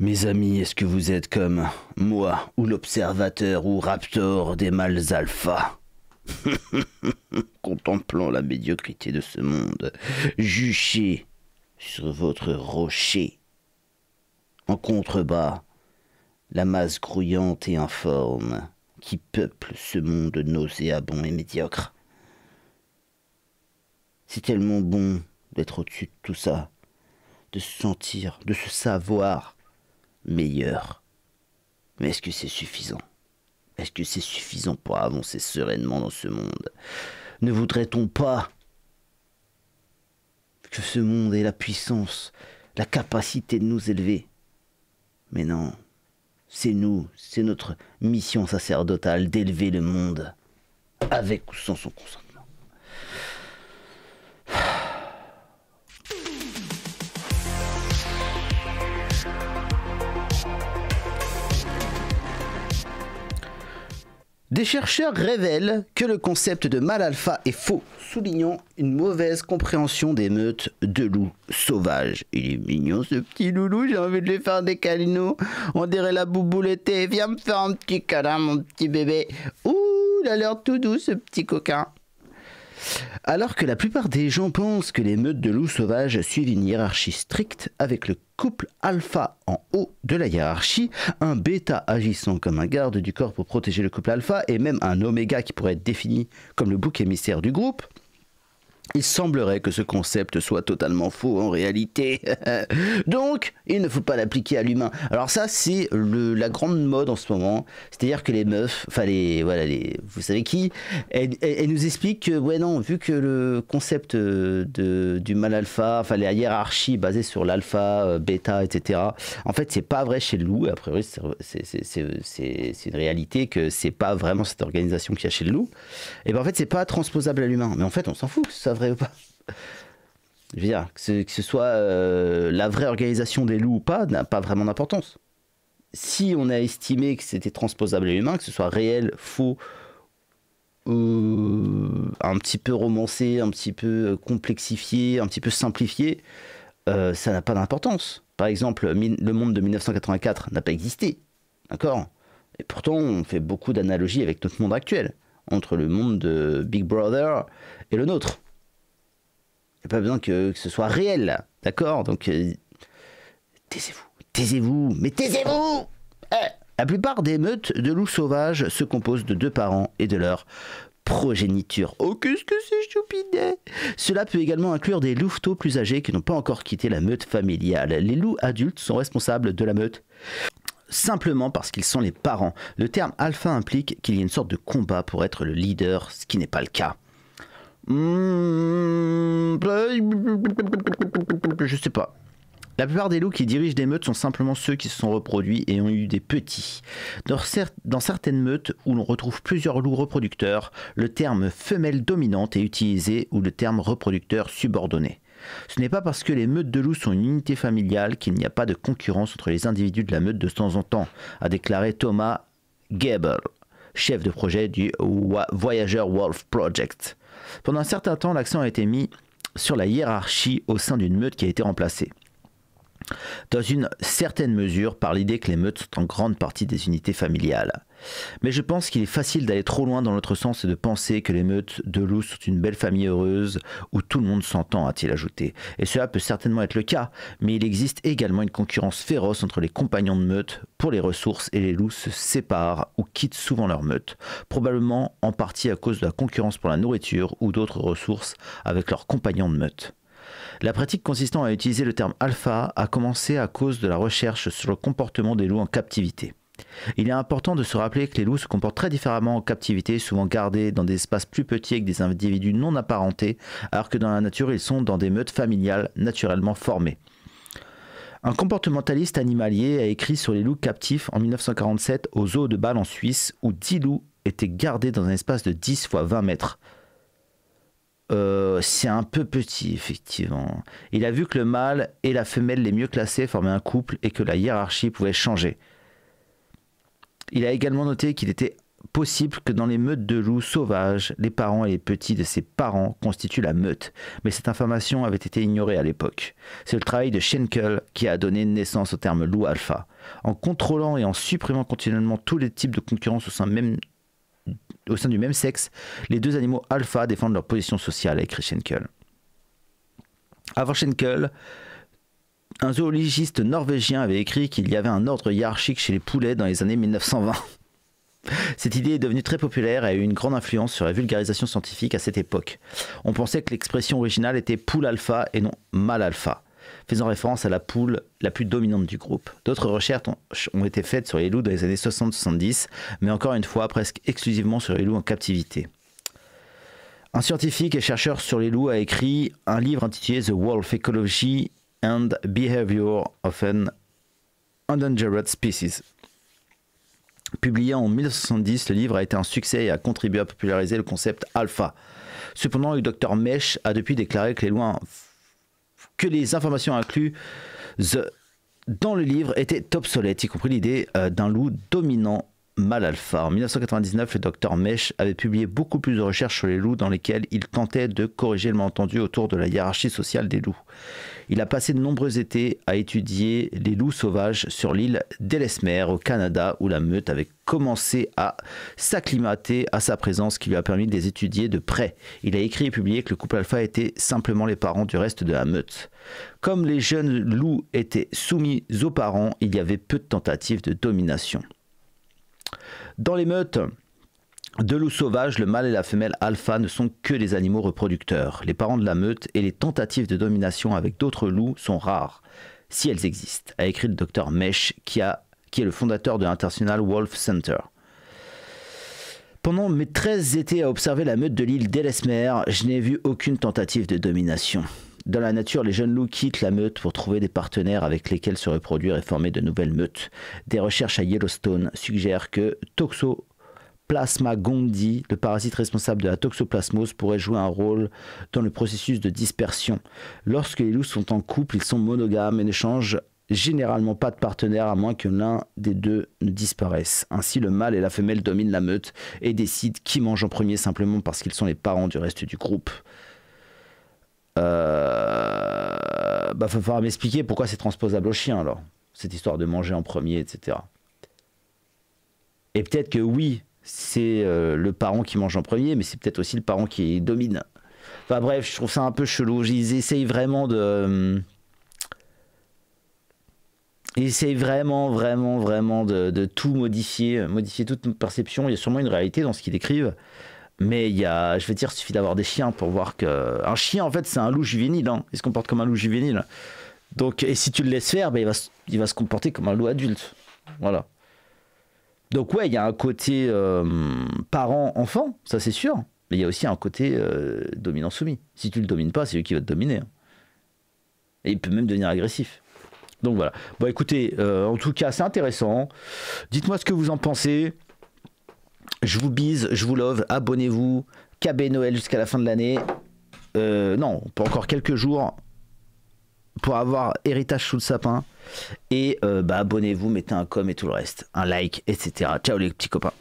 Mes amis, est-ce que vous êtes comme moi, ou l'observateur, ou raptor des mâles alpha Contemplant la médiocrité de ce monde, juché sur votre rocher. En contrebas, la masse grouillante et informe qui peuple ce monde nauséabond et médiocre. C'est tellement bon d'être au-dessus de tout ça, de se sentir, de se savoir, Meilleur, Mais est-ce que c'est suffisant Est-ce que c'est suffisant pour avancer sereinement dans ce monde Ne voudrait-on pas que ce monde ait la puissance, la capacité de nous élever Mais non, c'est nous, c'est notre mission sacerdotale d'élever le monde, avec ou sans son consentement. Des chercheurs révèlent que le concept de mal alpha est faux, soulignant une mauvaise compréhension des meutes de loups sauvages. Il est mignon ce petit loulou, j'ai envie de lui faire des câlinots. On dirait la bouboulette, viens me faire un petit câlin mon petit bébé. Ouh, il a l'air tout doux ce petit coquin. Alors que la plupart des gens pensent que les meutes de loups sauvages suivent une hiérarchie stricte avec le couple alpha en haut de la hiérarchie, un bêta agissant comme un garde du corps pour protéger le couple alpha et même un oméga qui pourrait être défini comme le bouc émissaire du groupe, il semblerait que ce concept soit totalement faux en réalité. Donc, il ne faut pas l'appliquer à l'humain. Alors ça, c'est la grande mode en ce moment. C'est-à-dire que les meufs, enfin les, voilà, les, vous savez qui, elles, nous expliquent que, ouais non, vu que le concept euh, de, du mal alpha, enfin la hiérarchie basée sur l'alpha, euh, bêta, etc., en fait, c'est pas vrai chez le loup. A priori, c'est une réalité que c'est pas vraiment cette organisation qu'il y a chez le loup, Et ben en fait, c'est pas transposable à l'humain. Mais en fait, on s'en fout que ça vrai ou pas. Je veux dire, que ce, que ce soit euh, la vraie organisation des loups ou pas, n'a pas vraiment d'importance. Si on a estimé que c'était transposable à l'humain, que ce soit réel, faux, euh, un petit peu romancé, un petit peu euh, complexifié, un petit peu simplifié, ça n'a pas d'importance. Par exemple, le monde de 1984 n'a pas existé. D'accord Et pourtant, on fait beaucoup d'analogies avec notre monde actuel, entre le monde de Big Brother et le nôtre n'y pas besoin que, ce soit réel, d'accord Donc, euh, taisez-vous, taisez-vous, mais taisez-vous eh, La plupart des meutes de loups sauvages se composent de deux parents et de leur progéniture. Oh, qu'est-ce que c'est stupide Cela peut également inclure des louveteaux plus âgés qui n'ont pas encore quitté la meute familiale. Les loups adultes sont responsables de la meute simplement parce qu'ils sont les parents. Le terme alpha implique qu'il y a une sorte de combat pour être le leader, ce qui n'est pas le cas. Hmm, je sais pas. La plupart des loups qui dirigent des meutes sont simplement ceux qui se sont reproduits et ont eu des petits. Dans, certaines meutes où l'on retrouve plusieurs loups reproducteurs, le terme femelle dominante est utilisé ou le terme reproducteur subordonné. Ce n'est pas parce que les meutes de loups sont une unité familiale qu'il n'y a pas de concurrence entre les individus de la meute de temps en temps, a déclaré Thomas Gebel, chef de projet du Voyager Wolf Project. Pendant un certain temps, l'accent a été mis sur la hiérarchie au sein d'une meute qui a été remplacée dans une certaine mesure par l'idée que les meutes sont en grande partie des unités familiales. Mais je pense qu'il est facile d'aller trop loin dans l'autre sens et de penser que les meutes de loups sont une belle famille heureuse où tout le monde s'entend, a-t-il ajouté. Et cela peut certainement être le cas, mais il existe également une concurrence féroce entre les compagnons de meute pour les ressources et les loups se séparent ou quittent souvent leur meute, probablement en partie à cause de la concurrence pour la nourriture ou d'autres ressources avec leurs compagnons de meute. La pratique consistant à utiliser le terme alpha a commencé à cause de la recherche sur le comportement des loups en captivité. Il est important de se rappeler que les loups se comportent très différemment en captivité, souvent gardés dans des espaces plus petits avec des individus non apparentés, alors que dans la nature ils sont dans des meutes familiales naturellement formées. Un comportementaliste animalier a écrit sur les loups captifs en 1947 au zoo de Bâle en Suisse où 10 loups étaient gardés dans un espace de 10 x 20 mètres. Euh, c'est un peu petit, effectivement. Il a vu que le mâle et la femelle les mieux classés formaient un couple et que la hiérarchie pouvait changer. Il a également noté qu'il était possible que dans les meutes de loups sauvages, les parents et les petits de ses parents constituent la meute, mais cette information avait été ignorée à l'époque. C'est le travail de Schenkel qui a donné naissance au terme loup alpha. En contrôlant et en supprimant continuellement tous les types de concurrence au sein même au sein du même sexe, les deux animaux alpha défendent leur position sociale, écrit Schenkel. Avant Schenkel, un zoologiste norvégien avait écrit qu'il y avait un ordre hiérarchique chez les poulets dans les années 1920. Cette idée est devenue très populaire et a eu une grande influence sur la vulgarisation scientifique à cette époque. On pensait que l'expression originale était poule alpha et non mâle alpha faisant référence à la poule la plus dominante du groupe. D'autres recherches ont, été faites sur les loups dans les années 60-70, mais encore une fois presque exclusivement sur les loups en captivité. Un scientifique et chercheur sur les loups a écrit un livre intitulé The Wolf Ecology and Behavior of an Endangered Species. Publié en 1970, le livre a été un succès et a contribué à populariser le concept alpha. Cependant, le docteur Mesh a depuis déclaré que les loups que les informations incluses euh, dans le livre étaient obsolètes, y compris l'idée euh, d'un loup dominant Malalpha. En 1999, le docteur Mesh avait publié beaucoup plus de recherches sur les loups dans lesquelles il tentait de corriger le malentendu autour de la hiérarchie sociale des loups. Il a passé de nombreux étés à étudier les loups sauvages sur l'île d'Ellesmer au Canada où la meute avait commencé à s'acclimater à sa présence qui lui a permis de les étudier de près. Il a écrit et publié que le couple alpha était simplement les parents du reste de la meute. Comme les jeunes loups étaient soumis aux parents, il y avait peu de tentatives de domination. Dans les meutes de loups sauvages, le mâle et la femelle alpha ne sont que des animaux reproducteurs. Les parents de la meute et les tentatives de domination avec d'autres loups sont rares, si elles existent, a écrit le docteur Mesh, qui, est le fondateur de l'International Wolf Center. Pendant mes 13 étés à observer la meute de l'île d'Elesmer, je n'ai vu aucune tentative de domination. Dans la nature, les jeunes loups quittent la meute pour trouver des partenaires avec lesquels se reproduire et former de nouvelles meutes. Des recherches à Yellowstone suggèrent que Toxoplasma gondii, le parasite responsable de la toxoplasmose, pourrait jouer un rôle dans le processus de dispersion. Lorsque les loups sont en couple, ils sont monogames et n'échangent généralement pas de partenaires à moins que l'un des deux ne disparaisse. Ainsi, le mâle et la femelle dominent la meute et décident qui mange en premier simplement parce qu'ils sont les parents du reste du groupe il euh, Bah, m'expliquer pourquoi c'est transposable au chien alors. Cette histoire de manger en premier, etc. Et peut-être que oui, c'est euh, le parent qui mange en premier, mais c'est peut-être aussi le parent qui domine. Enfin bref, je trouve ça un peu chelou. Ils essayent vraiment de. Euh, ils essayent vraiment, vraiment, vraiment de, tout modifier, modifier toute perception. Il y a sûrement une réalité dans ce qu'ils décrivent. Mais il y a, je vais dire, il suffit d'avoir des chiens pour voir que. Un chien, en fait, c'est un loup juvénile. Hein. Il se comporte comme un loup juvénile. Donc, et si tu le laisses faire, bah, il, va, il se comporter comme un loup adulte. Voilà. Donc, ouais, il y a un côté euh, parent-enfant, ça c'est sûr. Mais il y a aussi un côté euh, dominant-soumis. Si tu le domines pas, c'est lui qui va te dominer. Hein. Et il peut même devenir agressif. Donc voilà. Bon, écoutez, euh, en tout cas, c'est intéressant. Dites-moi ce que vous en pensez. Je vous bise, je vous love, abonnez-vous. KB Noël jusqu'à la fin de l'année. Euh, non, pour encore quelques jours pour avoir héritage sous le sapin. Et euh, bah, abonnez-vous, mettez un com et tout le reste, un like, etc. Ciao les petits copains.